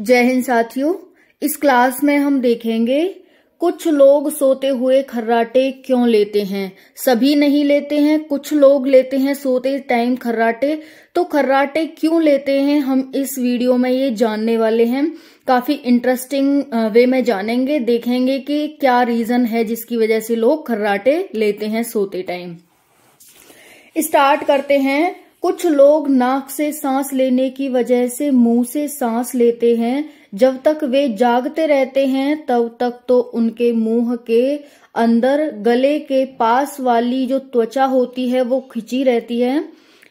जय हिंद साथियों इस क्लास में हम देखेंगे कुछ लोग सोते हुए खर्राटे क्यों लेते हैं सभी नहीं लेते हैं कुछ लोग लेते हैं सोते टाइम खर्राटे तो खर्राटे क्यों लेते हैं हम इस वीडियो में ये जानने वाले हैं काफी इंटरेस्टिंग वे में जानेंगे देखेंगे कि क्या रीजन है जिसकी वजह से लोग खर्राटे लेते हैं सोते टाइम स्टार्ट करते हैं कुछ लोग नाक से सांस लेने की वजह से मुंह से सांस लेते हैं जब तक वे जागते रहते हैं तब तक तो उनके मुंह के अंदर गले के पास वाली जो त्वचा होती है वो खिंची रहती है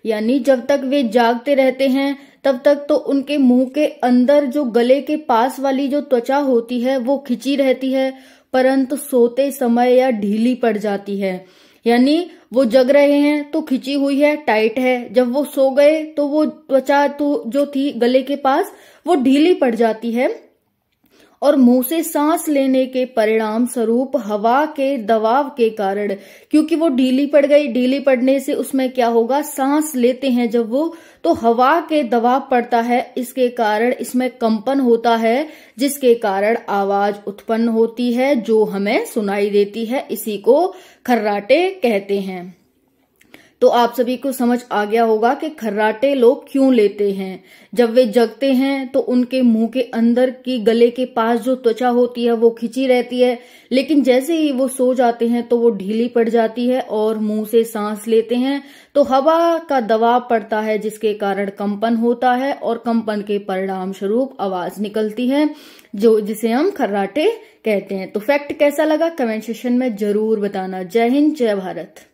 यानी जब तक वे जागते रहते हैं तब तक तो उनके मुंह के अंदर जो गले के पास वाली जो त्वचा होती है वो खिंची रहती है परंतु सोते समय या ढीली पड़ जाती है यानी वो जग रहे हैं तो खिंची हुई है टाइट है जब वो सो गए तो वो त्वचा तो जो थी गले के पास वो ढीली पड़ जाती है और मुंह से सांस लेने के परिणाम स्वरूप हवा के दबाव के कारण क्योंकि वो ढीली पड़ गई ढीली पड़ने से उसमें क्या होगा सांस लेते हैं जब वो तो हवा के दबाव पड़ता है इसके कारण इसमें कंपन होता है जिसके कारण आवाज उत्पन्न होती है जो हमें सुनाई देती है इसी को खर्राटे कहते हैं तो आप सभी को समझ आ गया होगा कि खर्राटे लोग क्यों लेते हैं जब वे जगते हैं तो उनके मुंह के अंदर की गले के पास जो त्वचा होती है वो खिंची रहती है लेकिन जैसे ही वो सो जाते हैं तो वो ढीली पड़ जाती है और मुंह से सांस लेते हैं तो हवा का दबाव पड़ता है जिसके कारण कंपन होता है और कंपन के परिणाम स्वरूप आवाज निकलती है जो जिसे हम खर्राटे कहते हैं तो फैक्ट कैसा लगा कमेंट सेशन में जरूर बताना जय हिंद जय भारत